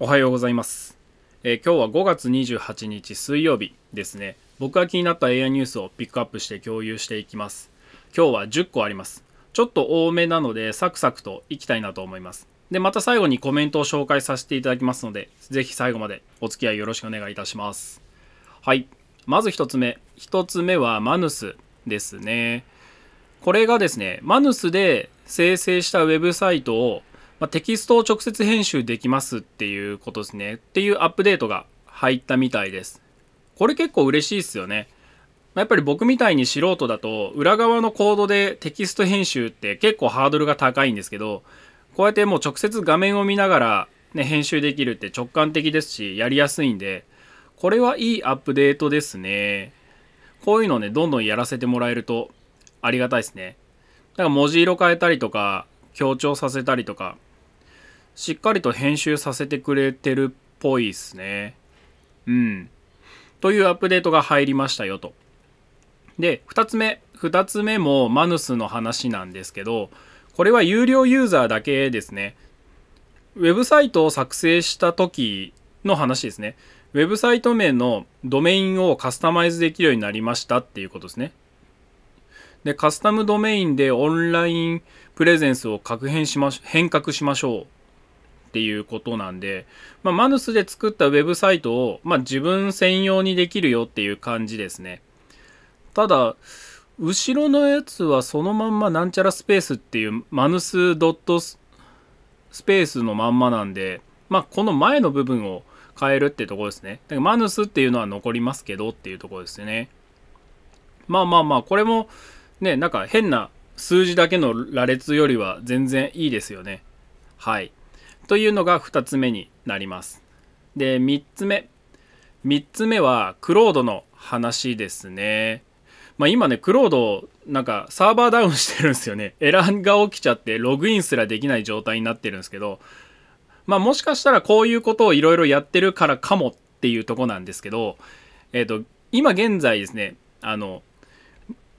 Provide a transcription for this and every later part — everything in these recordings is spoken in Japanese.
おはようございます、えー、今日は5月28日水曜日ですね僕が気になった AI ニュースをピックアップして共有していきます今日は10個ありますちょっと多めなのでサクサクといきたいなと思いますでまた最後にコメントを紹介させていただきますのでぜひ最後までお付き合いよろしくお願いいたしますはいまず1つ目1つ目はマヌスですねこれがですねマヌスで生成したウェブサイトをまあ、テキストを直接編集できますっていうことですね。っていうアップデートが入ったみたいです。これ結構嬉しいですよね。まやっぱり僕みたいに素人だと裏側のコードでテキスト編集って結構ハードルが高いんですけど、こうやってもう直接画面を見ながら、ね、編集できるって直感的ですし、やりやすいんで、これはいいアップデートですね。こういうのをね、どんどんやらせてもらえるとありがたいですね。だから文字色変えたりとか、強調させたりとか、しっかりと編集させてくれてるっぽいですね。うん。というアップデートが入りましたよと。で、2つ目。2つ目もマヌスの話なんですけど、これは有料ユーザーだけですね。ウェブサイトを作成した時の話ですね。ウェブサイト名のドメインをカスタマイズできるようになりましたっていうことですね。で、カスタムドメインでオンラインプレゼンスを確変しまし、変革しましょうっていうことなんで、まあ、マヌスで作ったウェブサイトを、まあ、自分専用にできるよっていう感じですね。ただ、後ろのやつはそのまんまなんちゃらスペースっていうマヌスドットスペースのまんまなんで、まあ、この前の部分を変えるってとこですね。だからマヌスっていうのは残りますけどっていうとこですね。まあまあまあ、これもね、なんか変な数字だけの羅列よりは全然いいですよね。はい。というのが2つ目になります。で3つ目3つ目はクロードの話ですね。まあ、今ね、クロード、なんかサーバーダウンしてるんですよね。エラーが起きちゃって、ログインすらできない状態になってるんですけど、まあ、もしかしたらこういうことをいろいろやってるからかもっていうとこなんですけど、えっ、ー、と、今現在ですね、あの、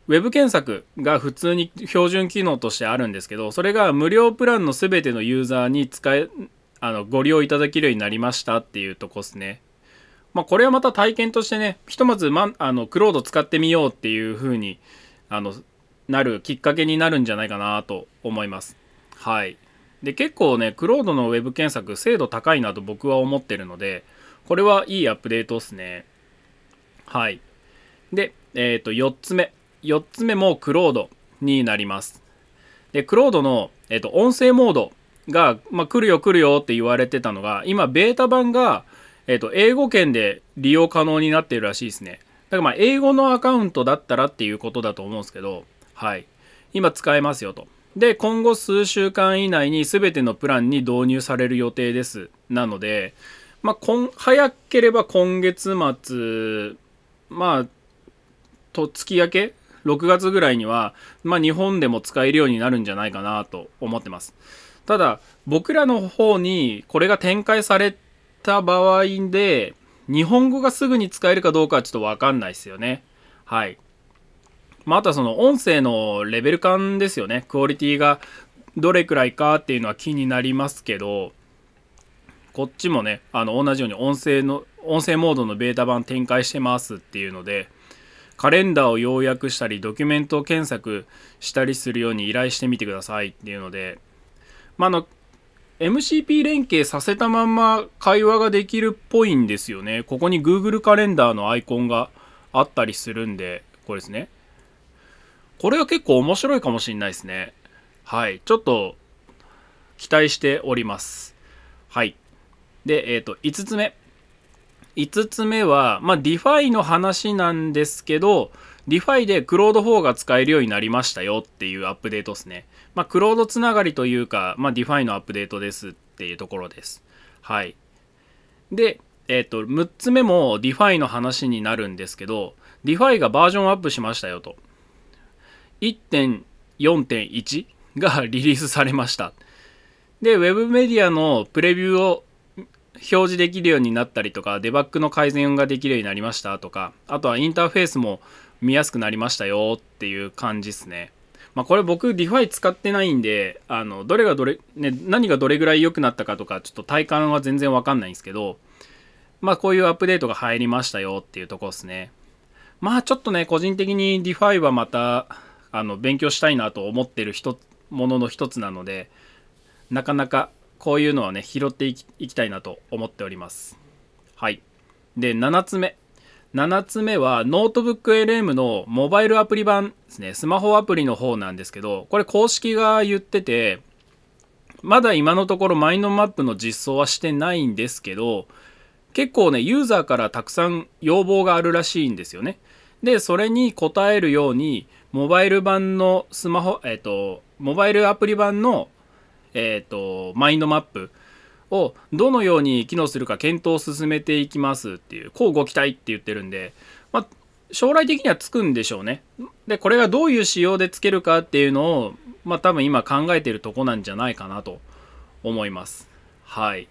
ウェブ検索が普通に標準機能としてあるんですけど、それが無料プランの全てのユーザーに使え、あの、ご利用いただけるようになりましたっていうとこですね。まあ、これはまた体験としてね、ひとまず、ま、あの、クロード使ってみようっていう風に、あの、なるきっかけになるんじゃないかなと思います。はい。で、結構ね、クロードのウェブ検索、精度高いなと僕は思ってるので、これはいいアップデートですね。はい。で、えっ、ー、と、4つ目。4つ目もクロードになります。で、クロードの、えっと、音声モードが、まあ、来るよ来るよって言われてたのが、今、ベータ版が、えっと、英語圏で利用可能になっているらしいですね。だからまあ、英語のアカウントだったらっていうことだと思うんですけど、はい。今使えますよと。で、今後数週間以内に全てのプランに導入される予定です。なので、まあ、ん早ければ今月末、まあ、と月明け6月ぐらいには、まあ、日本でも使えるようになるんじゃないかなと思ってます。ただ、僕らの方にこれが展開された場合で、日本語がすぐに使えるかどうかはちょっとわかんないですよね。はい。まあ、あとはその音声のレベル感ですよね。クオリティがどれくらいかっていうのは気になりますけど、こっちもね、あの同じように音声の、音声モードのベータ版展開してますっていうので、カレンダーを要約したりドキュメントを検索したりするように依頼してみてくださいっていうので、まあ、の MCP 連携させたまんま会話ができるっぽいんですよね。ここに Google カレンダーのアイコンがあったりするんで、これですね。これは結構面白いかもしんないですね。はい。ちょっと期待しております。はい。で、えっ、ー、と、5つ目。5つ目は、まあ、ディファイの話なんですけど、ディファイでクロード4が使えるようになりましたよっていうアップデートですね。まあ、クロードつながりというか、まあ、ディファイのアップデートですっていうところです。はい。で、えっ、と、6つ目もディファイの話になるんですけど、ディファイがバージョンアップしましたよと。1.4.1がリリースされました。で、ウェブメディアのプレビューを表示できるようになったりとかデバッグの改善ができるようになりましたとかあとはインターフェースも見やすくなりましたよっていう感じですね。まあ、これ僕 DeFi 使ってないんであのどれがどれ、ね、何がどれぐらい良くなったかとかちょっと体感は全然わかんないんですけどまあこういうアップデートが入りましたよっていうとこですね。まあちょっとね個人的に DeFi はまたあの勉強したいなと思ってる人ものの一つなのでなかなかこういうのはね、拾っていきたいなと思っております。はい。で、7つ目。7つ目は、ノートブック LM のモバイルアプリ版ですね。スマホアプリの方なんですけど、これ公式が言ってて、まだ今のところマインドマップの実装はしてないんですけど、結構ね、ユーザーからたくさん要望があるらしいんですよね。で、それに応えるように、モバイル版のスマホ、えっ、ー、と、モバイルアプリ版のえーと、マインドマップをどのように機能するか検討を進めていきますっていうこうご期待って言ってるんで、まあ、将来的にはつくんでしょうね。でこれがどういう仕様でつけるかっていうのを、まあ、多分今考えてるとこなんじゃないかなと思います。はい。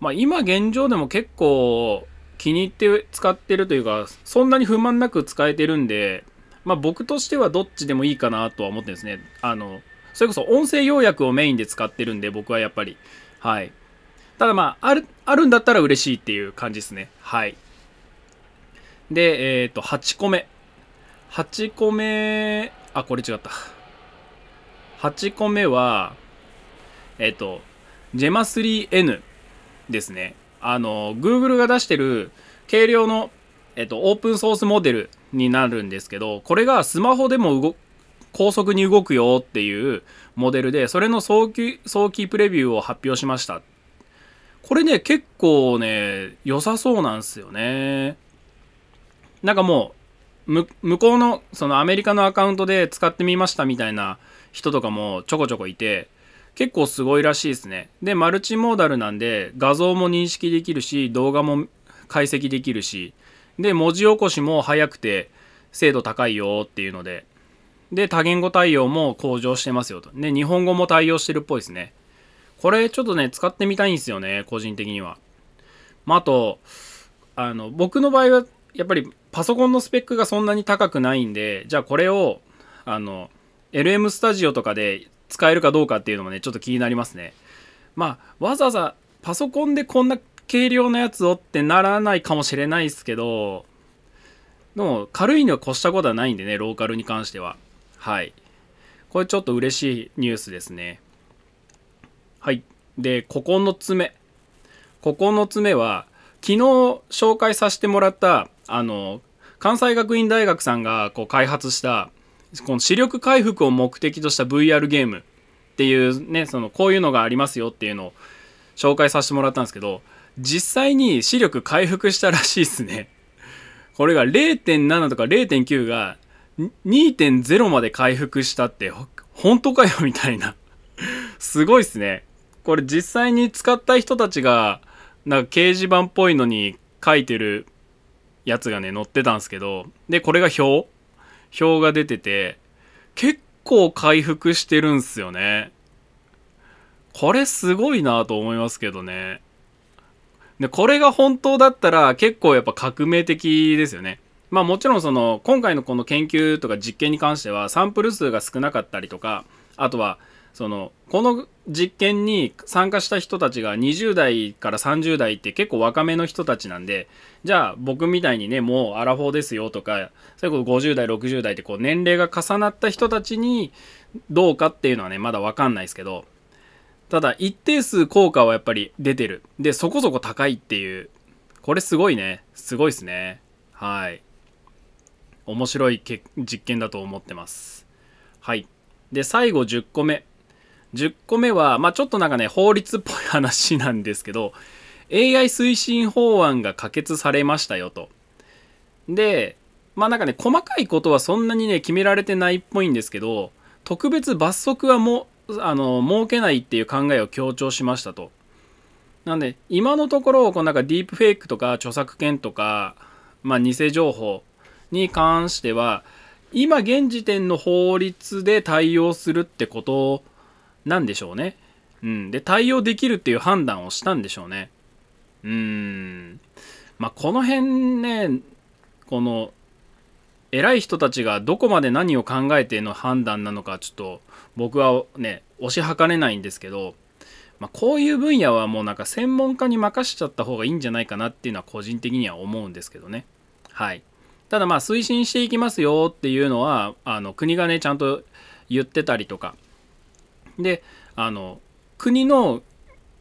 まあ、今現状でも結構気に入って使ってるというかそんなに不満なく使えてるんで、まあ、僕としてはどっちでもいいかなとは思ってるんですね。あのそれこそ音声要約をメインで使ってるんで、僕はやっぱり。はい。ただまあ、ある、あるんだったら嬉しいっていう感じですね。はい。で、えっ、ー、と、8個目。8個目、あ、これ違った。8個目は、えっ、ー、と、ジェマ 3N ですね。あの、Google が出してる軽量の、えっ、ー、と、オープンソースモデルになるんですけど、これがスマホでも動高速に動くよっていうモデルで、それの早期、早期プレビューを発表しました。これね、結構ね、良さそうなんですよね。なんかもう、向こうの、そのアメリカのアカウントで使ってみましたみたいな人とかもちょこちょこいて、結構すごいらしいですね。で、マルチモーダルなんで、画像も認識できるし、動画も解析できるし、で、文字起こしも早くて、精度高いよっていうので、で、多言語対応も向上してますよと。で、日本語も対応してるっぽいですね。これちょっとね、使ってみたいんですよね、個人的には。まあ、あと、あの、僕の場合は、やっぱりパソコンのスペックがそんなに高くないんで、じゃあこれを、あの、LM スタジオとかで使えるかどうかっていうのもね、ちょっと気になりますね。まあ、わざわざパソコンでこんな軽量なやつをってならないかもしれないですけど、でも軽いには越したことはないんでね、ローカルに関しては。はい。これちょっと嬉しいニュースですね。はい。で、9つ目。9つ目は、昨日紹介させてもらった、あの、関西学院大学さんがこう開発したこの視力回復を目的とした VR ゲームっていうねそのこういうのがありますよっていうのを紹介させてもらったんですけど実際に視力回復したらしいですねこれが0.7とか0.9が2.0まで回復したって本当かよみたいな すごいっすね。これ実際に使った人たちがなんか掲示板っぽいのに書いてるやつがね載ってたんですけどでこれが表表が出てて結構回復してるんすよね。これすごいなと思いますけどね。でこれが本当だったら結構やっぱ革命的ですよね。まあもちろんその今回のこの研究とか実験に関してはサンプル数が少なかったりとかあとはそのこの実験に参加した人たちが20代から30代って結構若めの人たちなんでじゃあ僕みたいにねもうアラフォーですよとかそれこそ50代60代ってこう年齢が重なった人たちにどうかっていうのはねまだ分かんないですけどただ一定数効果はやっぱり出てるでそこそこ高いっていうこれすごいねすごいっすねはい面白いけ実験だと思ってます。はい。で、最後10個目。10個目は、まあ、ちょっとなんかね、法律っぽい話なんですけど、AI 推進法案が可決されましたよと。で、まあなんかね、細かいことはそんなにね、決められてないっぽいんですけど、特別罰則はもあの設けないっていう考えを強調しましたと。なんで、今のところ、このなんかディープフェイクとか著作権とか、まあ偽情報に関しては、今現時点の法律で対応するってことなんでしょうね。うん。で、対応できるっていう判断をしたんでしょうね。うーん。まあ、この辺ね、この、偉い人たちがどこまで何を考えての判断なのか、ちょっと僕はね、推し量れないんですけど、まあ、こういう分野はもうなんか専門家に任しちゃった方がいいんじゃないかなっていうのは個人的には思うんですけどね。はい。ただまあ推進していきますよっていうのはあの国がねちゃんと言ってたりとかであの国の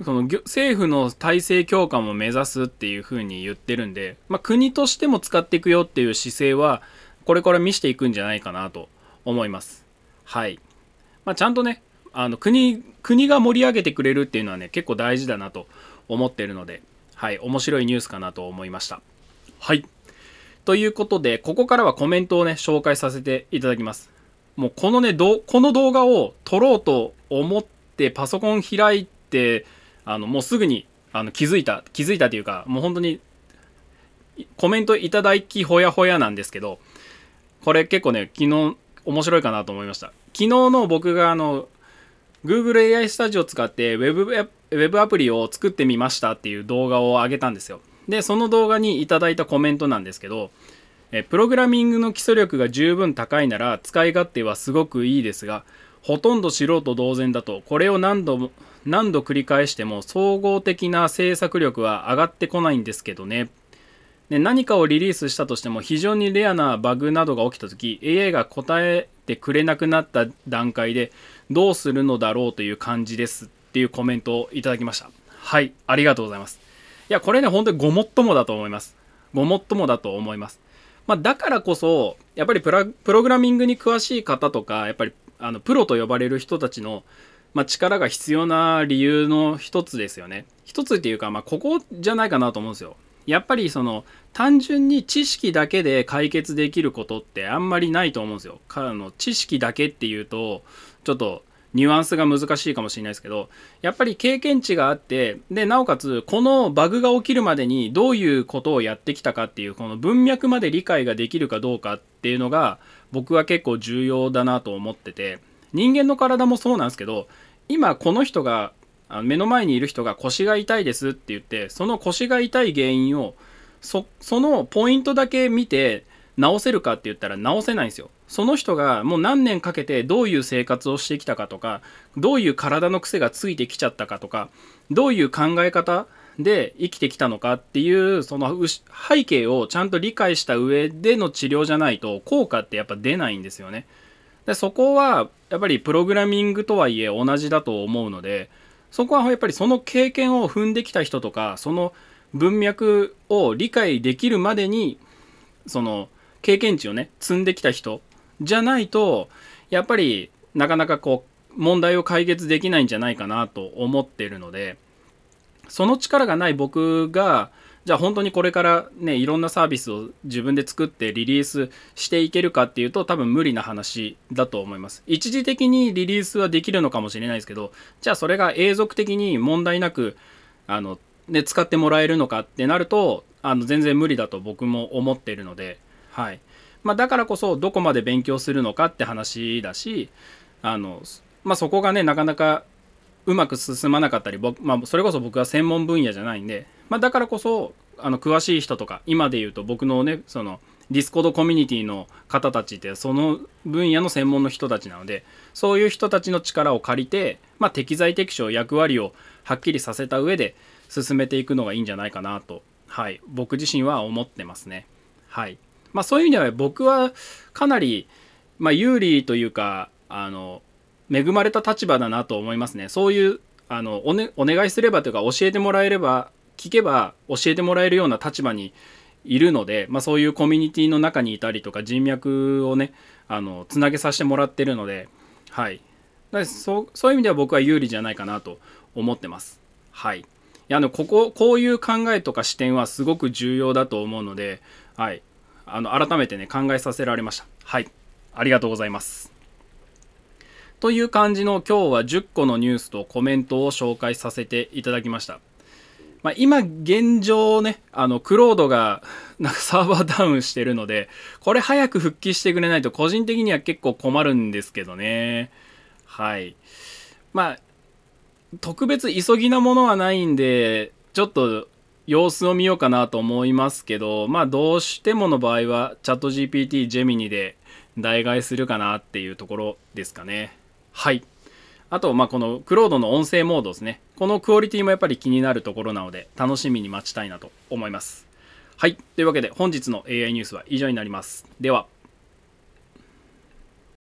その政府の体制強化も目指すっていうふうに言ってるんで、まあ、国としても使っていくよっていう姿勢はこれから見せていくんじゃないかなと思います。はい、まあ、ちゃんとねあの国国が盛り上げてくれるっていうのはね結構大事だなと思ってるので、はい、面白いニュースかなと思いました。はいということで、ここからはコメントをね、紹介させていただきます。もうこのね、どこの動画を撮ろうと思ってパソコン開いて、あの、もうすぐにあの気づいた、気づいたというか、もう本当にコメントいただきほやほやなんですけど、これ結構ね、昨日面白いかなと思いました。昨日の僕があの、Google AI スタジオを使って Web, ウェブアプリを作ってみましたっていう動画を上げたんですよ。で、その動画にいただいたコメントなんですけど、えプログラミングの基礎力が十分高いなら使い勝手はすごくいいですが、ほとんど素人同然だとこれを何度も何度繰り返しても総合的な制作力は上がってこないんですけどねで何かをリリースしたとしても非常にレアなバグなどが起きた時 AI が答えてくれなくなった段階でどうするのだろうという感じですっていうコメントをいただきましたはいありがとうございますいや、これね、本当にごもっともだと思います。ごもっともだと思います。まあ、だからこそ、やっぱりプログラミングに詳しい方とか、やっぱりあのプロと呼ばれる人たちの、まあ、力が必要な理由の一つですよね。一つっていうか、まあ、ここじゃないかなと思うんですよ。やっぱりその単純に知識だけで解決できることってあんまりないと思うんですよ。かの知識だけっていうとちょっとニュアンスが難しいかもしれないですけど、やっぱり経験値があって、で、なおかつ、このバグが起きるまでにどういうことをやってきたかっていう、この文脈まで理解ができるかどうかっていうのが、僕は結構重要だなと思ってて、人間の体もそうなんですけど、今この人が、目の前にいる人が腰が痛いですって言って、その腰が痛い原因を、そ、そのポイントだけ見て、直せるかって言ったら直せないんですよ。その人がもう何年かけてどういう生活をしてきたかとかどういう体の癖がついてきちゃったかとかどういう考え方で生きてきたのかっていうその背景をちゃんと理解した上での治療じゃないと効果ってやっぱ出ないんですよね。でそこはやっぱりプログラミングとはいえ同じだと思うのでそこはやっぱりその経験を踏んできた人とかその文脈を理解できるまでにその経験値をね積んできた人じゃないとやっぱりなかなかこう問題を解決できないんじゃないかなと思ってるのでその力がない僕がじゃあ本当にこれからねいろんなサービスを自分で作ってリリースしていけるかっていうと多分無理な話だと思います一時的にリリースはできるのかもしれないですけどじゃあそれが永続的に問題なくあの、ね、使ってもらえるのかってなるとあの全然無理だと僕も思っているのではい。まあ、だからこそどこまで勉強するのかって話だしあの、まあ、そこがねなかなかうまく進まなかったり、まあ、それこそ僕は専門分野じゃないんで、まあ、だからこそあの詳しい人とか今で言うと僕のねそのディスコードコミュニティの方たちってその分野の専門の人たちなのでそういう人たちの力を借りて、まあ、適材適所役割をはっきりさせた上で進めていくのがいいんじゃないかなと、はい、僕自身は思ってますね。はいまあ、そういう意味では僕はかなり、まあ、有利というかあの恵まれた立場だなと思いますね。そういうあのお、ね,、願いすればというか教えてもらえれば聞けば教えてもらえるような立場にいるので、まあ、そういうコミュニティの中にいたりとか人脈をねあのつなげさせてもらってるので、はい、だそうそういう意味では僕は有利じゃないかなと思ってます。はい、いやあのこここういう考えとか視点はすごく重要だと思うので、はい、あの、改めてね、考えさせられました。はい。ありがとうございます。という感じの今日は10個のニュースとコメントを紹介させていただきました。まあ、今現状ね、あの、クロードが なんかサーバーダウンしてるので、これ早く復帰してくれないと個人的には結構困るんですけどね。はい。まあ、特別急ぎなものはないんで、ちょっと様子を見ようかなと思いますけど、まあどうしてもの場合はチャット GPT、ジェミニで代替するかなっていうところですかね。はい。あと、まあこのクロードの音声モードですね。このクオリティもやっぱり気になるところなので楽しみに待ちたいなと思います。はい。というわけで本日の AI ニュースは以上になります。では。